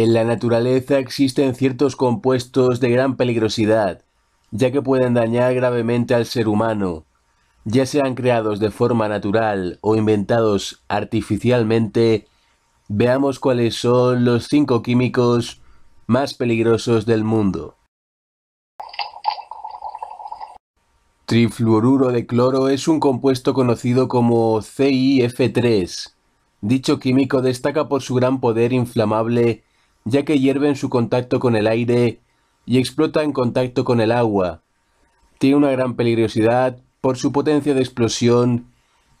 En la naturaleza existen ciertos compuestos de gran peligrosidad, ya que pueden dañar gravemente al ser humano, ya sean creados de forma natural o inventados artificialmente, veamos cuáles son los cinco químicos más peligrosos del mundo. Trifluoruro de cloro es un compuesto conocido como CIF3. Dicho químico destaca por su gran poder inflamable ya que hierve en su contacto con el aire y explota en contacto con el agua. Tiene una gran peligrosidad por su potencia de explosión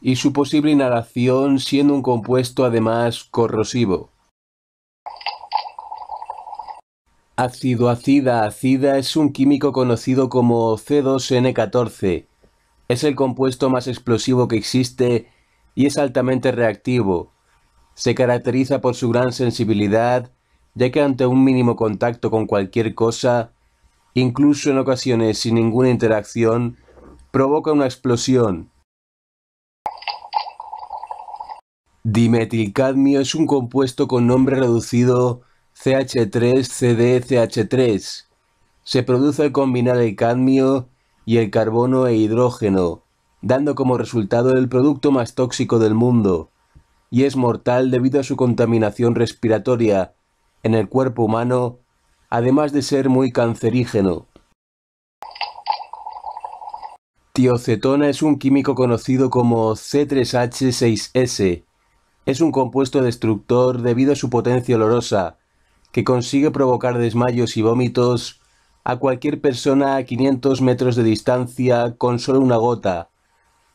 y su posible inhalación siendo un compuesto además corrosivo. Ácido acida es un químico conocido como C2N14. Es el compuesto más explosivo que existe y es altamente reactivo. Se caracteriza por su gran sensibilidad ya que ante un mínimo contacto con cualquier cosa, incluso en ocasiones sin ninguna interacción, provoca una explosión. Dimetilcadmio es un compuesto con nombre reducido CH3CDCH3. Se produce al combinar el cadmio y el carbono e hidrógeno, dando como resultado el producto más tóxico del mundo, y es mortal debido a su contaminación respiratoria, en el cuerpo humano, además de ser muy cancerígeno. Tiocetona es un químico conocido como C3H6S. Es un compuesto destructor debido a su potencia olorosa, que consigue provocar desmayos y vómitos a cualquier persona a 500 metros de distancia con solo una gota.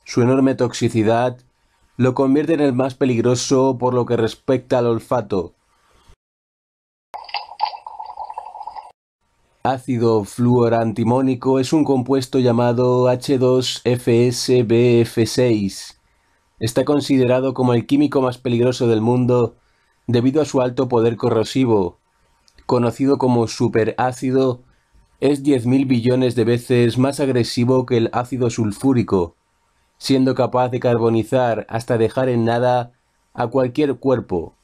Su enorme toxicidad lo convierte en el más peligroso por lo que respecta al olfato Ácido fluorantimónico es un compuesto llamado H2FSBF6. Está considerado como el químico más peligroso del mundo debido a su alto poder corrosivo. Conocido como superácido, es 10.000 billones de veces más agresivo que el ácido sulfúrico, siendo capaz de carbonizar hasta dejar en nada a cualquier cuerpo,